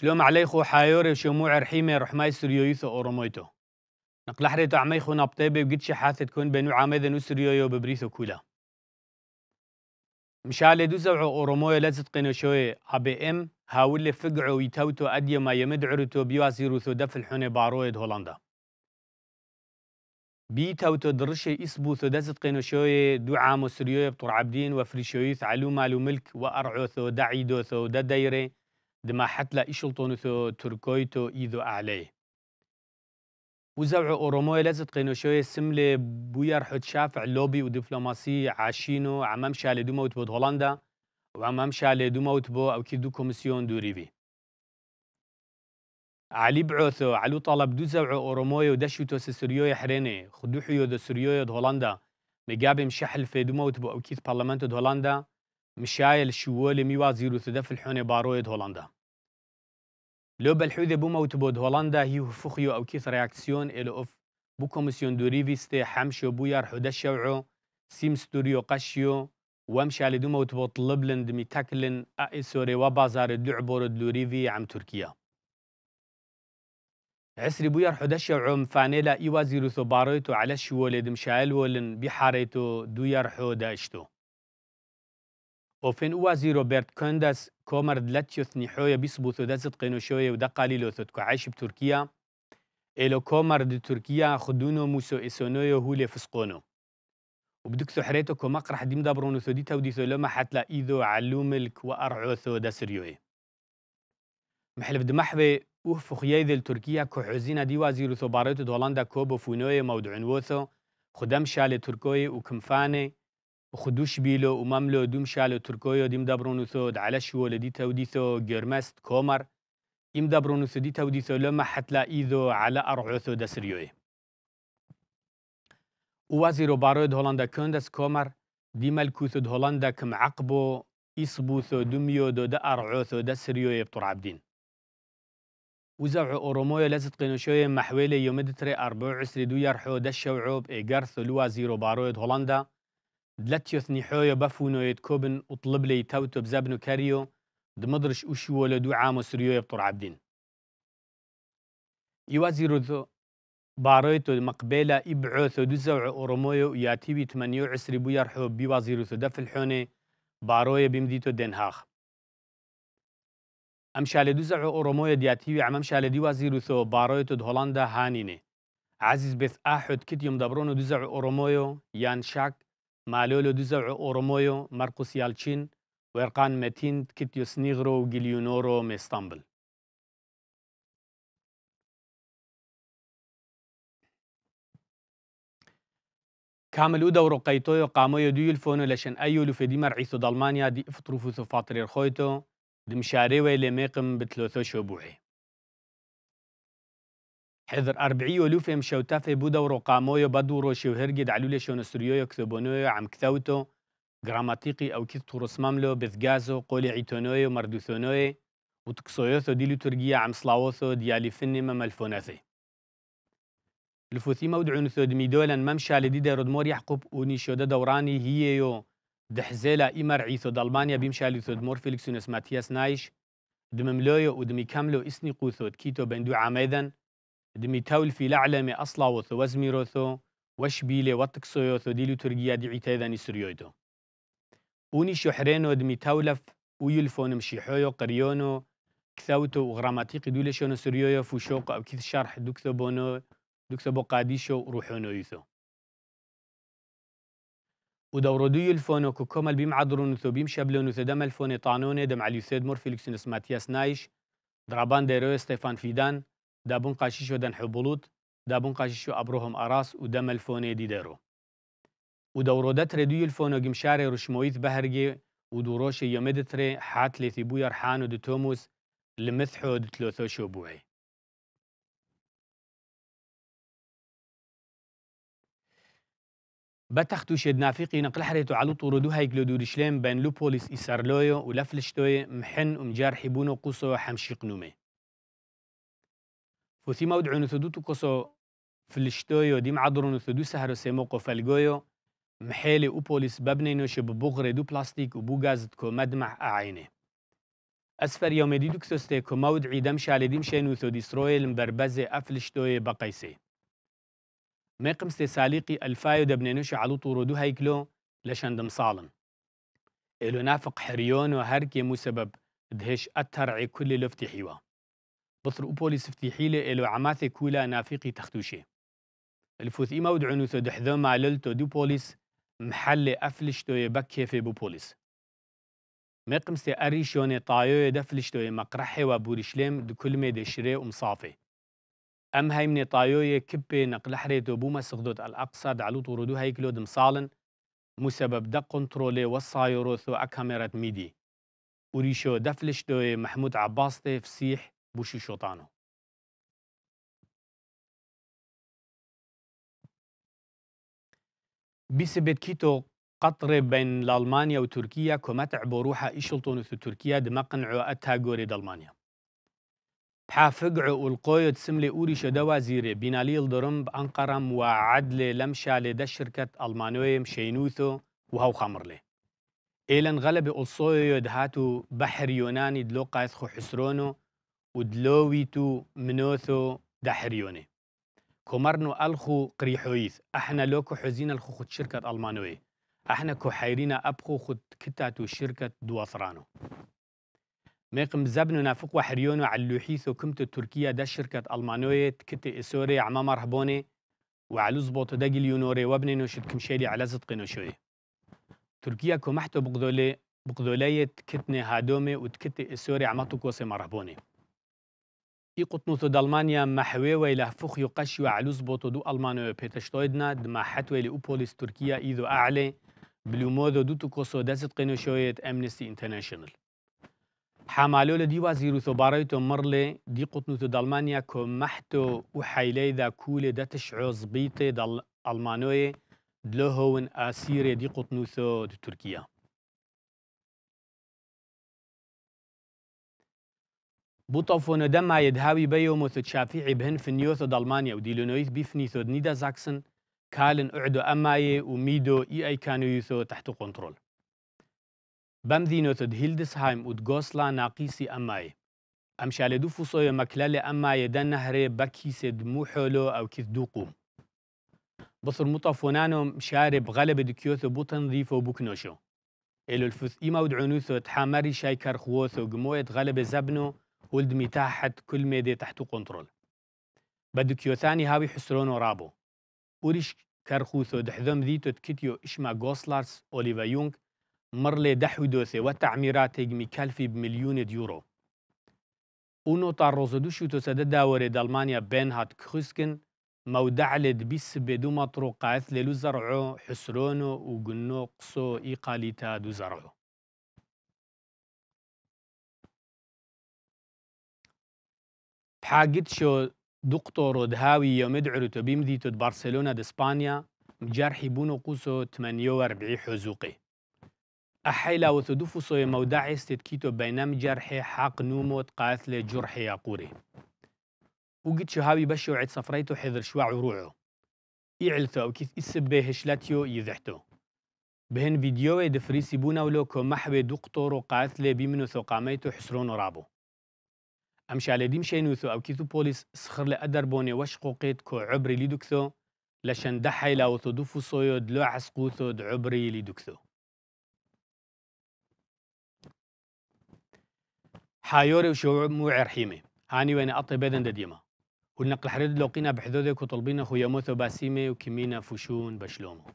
شلوم عليخو حايور شموع رحيمة رحماي سريو سريويثو أورومويتو نقل حريتو عميخو نبطيبي كون بينو تكون بنو سريو يو ببريثو كولا مشالي دوزو عو دوزعو أورومويا لازت قنوشوي عبي ام هاول فقعو يتوتو أدي ما يمد عروتو يمدعرتو بيوازيروثو دف الحوني بارويد هولندا بي توتو درشي إسبو ثو دازت قنوشوي دو عامو سريو يبطر عبدين وفريشويث علو مالو ملك وأرعو ثو وأرعوثو ثو دا دايري دما حتى لا إشلطون ثو تركويتو إيدو أعلي وزوع أوروموي لازت قينوشوي سملي بويار حد شافع لوبي ودبلوماسي عاشينو عمام شالي دو دوموت بود هولندا وعمام شالي دو موت بو أو كي دو كوميسيون دو دوريفي علي بعوثو علو طلب دو زوع أوروموي ودشوتو سسريوي حريني خدوحيو دو سريوي هولندا مقابي مشحل في دو موت بو أو كيد برلمانتو هولندا مشايل شوالي ميوا زيرو تدف الحوني بارويد هولندا لو بالحوذي موت بود هولندا هي فخيو أو كيث رياكسيون إلو أوف بو كوميسيون دو ريفيستي حمشو بو يار حدا شوعو سيم ستوريو قشيو وامشي دو موت بود لبلن دمي تاكلن اي سوري وبازار دعبور ريفي عم تركيا عسري بو بوير حدش عم فانيلا ايوا زيرو بارويتو على شوالي دمشايل ولن بحاريتو دو يار حدا اشتو وفين وزير روبرت كوندس كومر لاتيوث نحوية بيسبوثو دازت قينوشوية ودقالي لو تتكو عايش بتركيا إلو كومر دي تركيا خدونو موسو إسونويو هو لفسقونو وبدك ثحريتو كو مقرح ديم دابرونو ثوديتا وديثو لما حتلا إيدو علو إيذو علوملك وأرعوثو داسريوي محلف دمحبي وفخ يذل التركيا كو عزينا دي وزيرو ثوباريتو دولاندا كوبو فونوي مودعنوثو خدم شالي تركوي وكمفاني بخدوش بیلو و مملو دوم شالو ترکویو دیم دبرونو سود علشو لدی تودیثو گرمست کمر ام دبرونو سودی تودیثو لما حتلا ایذو على ارعوثو دسریوی وزير بارود هولندا كوندس كومر ديما الكوثود هولندا کم عقبو إصبوثو دميو دو دا أرعوثو دا سريو يبطر عبدين وزع أورومويا لازت قينوشوية محويلة يومدتري أربع عسري دو يرحو دا الشوعوب إيقارثو لوا زيرو بارود هولندا دلتيوثني حويا بفونو یت کوبن يتكوبن وطلب لي توتو بزبنو كاريو دمدرش و لدو وشو ولا دعاء مسريو يبطر عبدين يوازيرو ذو بارويتو مقبلة إبعوثو دزوع أورومويو ياتيبي تمنيو عسري بو رو تو ذو دف الحوني بارويا بمديتو دنهاخ أمشال دو دوزع أورومويا دياتيوي عم أمشال رو تو ثو تو هولندا هانینه عزیز بث احود کتیم يوم دو دوزع أورومويو یان شک مالۆلۆ دوزەع ئۆرمۆیۆ مەرقس یالچین وێرقان مەتین کتیۆ سنیغرۆ و گلیونۆرۆ مێستانبل او دورو ورقيتو قامو يديل فونو لشن ايو لو فدي مرعيثو دالمانيا دي افتروفو ثفاطرير خويتو دمشاري ويلي ميقم بتلوثو شبوعي حذر أربعي ألوف مشوتافي بودا ورقامويو بدو شو هرجد علولة شون نسريويو كثبونويو عم كثوتو غراماتيقي أو كيث تورسماملو بذجازو قولي عيتونوية ومردوثونوية وتكسويوثو ديلو ترقية عم سلاوثو ديالي فني مما الفوناثي الفوثي مودع نثود دميدولا ممشا لديد رودمور يحقب ونيشودا دوراني هي يو دحزيلا إمر عيثو دالمانيا بيمشى لثو دمور فيلكسونس ماتياس نايش دمملويو ودمي كاملو اسني قوثو كيتو بندو عميدن دمي تاول في لعلم أصلا وثواز ميروثو وش بيلي وطقسو يوثو ديلو ترقيا دعي تيذاني سريويدو اوني شحرينو دمي تولف ويلفون مشيحويو قريونو كثاوتو وغراماتيق دولشونو سريويو فوشوق أو كث شرح دكتو بونو دكتو بو قاديشو روحونو يثو ودورودي الفونو كوكومل بيم عدرون ثو بيم شبلون ثو دم الفوني طانوني دم علي ثيد مورفي لكسون اسماتياس نايش درابان ديرو ستيفان فيدان دابون قاشيشو دن حبولوت دابون قاشيشو أبروهم أراس ودم الفوني دي دارو ودورودت رديو الفونو جمشاري رشمويت بهرجي ودوروش يومدتري حات لثي بويا رحانو دو توموس لمثحو دو تلوثو شوبوعي بتختو شد نافقي نقل حريتو علو طورو دو هايكلو دو رشلين بين لوبوليس إسارلويو ولفلشتوي محن ومجار حبونو قوسو حمشيق نومي ما ودعون ثدو تكسو فلشتويو ديم عدرون ثدو سهر سيموقو فالجويو محيلي بوليس بابنينو شب بغري دو بلاستيك وبو غازتكو مدمع أعيني أسفر يومي يوم ديدو كتوستيكو مودعي دمشا لديم شينو ثودي سرويل مبربزي أفلشتوي بقيسي ميقم ستي ساليقي ألفايو دبنينوش شعلو طورو دو هيكلو لشان دمصالن إلو نافق حريون وهركي مسبب دهش أترعي كل لفتي حيوه بطر أوبولي سفتيحيلة إلو عماثي كولا نافيقي تختوشي الفوث إما ودعنو ثو دحذو ما للتو دو بوليس محل أفلش تو يبكي في بو بوليس مقمس أريشون طايو دفلش تو مقرحي وبورشلم دو كل كلمة دشري ومصافي أم هاي من طايو يكبي نقل حريتو بوما سغدوت الأقصى دعلو طردو هاي كلود مصالن مسبب دا كنترولي وصايرو ثو أكاميرات ميدي وريشو دفلش دو محمود عباس تي فسيح بوشي شوطانو بسبت كيتو قطر بين الألمانيا وتركيا كمتع بروحة إشلطون في تركيا دمقن أتا جوري دالمانيا بحافقع والقوية تسملي أوري شدوا زيري بيناليل درم بأنقرم وعدل لمشا لدى شركة ألمانوية مشينوثو وهو خمرلي إيلن غلب ألصويو دهاتو بحر يوناني دلو خو حسرونو ودلويتو منوثو و منۆثۆ داحریۆنێ الخو قريحويث احنا لوكو حزين الخو خد شركة ألمانوي احنا حيرينا أبخو خد كتاتو شركة دوافرانو ميقم زبنو نافق وحريونو علوحيثو كمتو تركيا دا شركة ألمانوي تكتي إسوري عما مرحبوني وعلو بوتو دا يونوري وابنينو شد كمشيلي على زدقينو شوي تركيا كمحتو بقدولي بقدولية كتني هادومي وتكتي إسوري عما توكوسي مرحبوني ای قطنوت قوتنوت دڵمانیا مەحوێوەی لە فخی و قەشی و علووس بۆ تۆ دوو ئەلمانەوە پێتەشتۆیدنا دماحەتوێ لە ئوپۆلیس تورکیا ئید و ئاعلێ بلومۆدە دوو و کۆسۆ دەست قێنەشەوەیت ئەمنستی ئینتەرنشنل. حمالۆ لە دیوا زیروتۆبارەی تۆ مڕلێ دی قطنوت دالمانیا کو او حیلی دا کول د تشعوز بیت دال لە هۆون اسیر دی قطنوت دو تورکیا. بوتافۆنە دەمایە هاوی بەیەوە مۆتۆچافیعی بهن فنیۆتە دەڵمانیا و دیلۆنۆیت بیفنی تۆدنیدا زاکسن کالن عدو ئەمایێ و میدۆ ئی ئەیکانویتەوە تحت کۆنتترۆل بەم دینۆتت هیلدسهایم و گۆسلا ناقیسی ئەمایە ئەم شالێ دوو فوسۆیە مەکللێ ئەمایە دە نەهرێ بە کیسێ دموحۆلۆ ئەو کرد دوو قوم بصر مطافونانهم شارب غلب كيوثو بوتنظيفو بوكنوشو إلو الفث إما ودعونوثو تحامري شاي كرخووثو قموية غلب زبنو ولد متاحت كل ما دي تحتو قنترول بدو ثاني هاوي حسرون ورابو وريش كرخوثو دحذم ذيتو تكتيو إشما غوسلارس أوليفا يونغ مرلي دحو دوثي وتعميرات يجمي كالفي بمليون يورو ونو تاروزو دوشو تسدد داوري دالمانيا بين هات كخسكن مودع لد بيس بدو مطرو مطروقات للو زرعو حسرونو وقنو قصو إيقالي تا دو زرعو حاجتشو دكتور دهاوي مدعر تبيمدي تد برشلونة د اسبانيا مجارحي بونو قوسو 48 حزوقي أحيلا صوي مودع استدكيتو بينام جرحي حق نوموت تقاتل جرحي يقوري شو هاوي بشو عد صفريتو حذر شواع روعو إعلتو أو كيث إسبه هشلاتيو يذحتو بهن فيديو دفريسي بونا ولو كو دكتور قاتل بيمنو ثقاميتو حسرون رابو ئەم شالێدیم شێنوثۆ ئەو او و بوليس سخر لە ئەدەر بۆنێ وەش قوقێت کۆ عبری لی دوکتۆ لە شەندە حیلاوتۆ دوو فوسۆیۆ دلۆ عسقوتۆ دعبری لی دوکتۆ حايوري وشو مو عرحيمي هاني وين أطي بيدن دديما ونقل حرد لوقينا بحدودك وطلبينا خويا موثو باسيمي وكمينا فشون بشلومو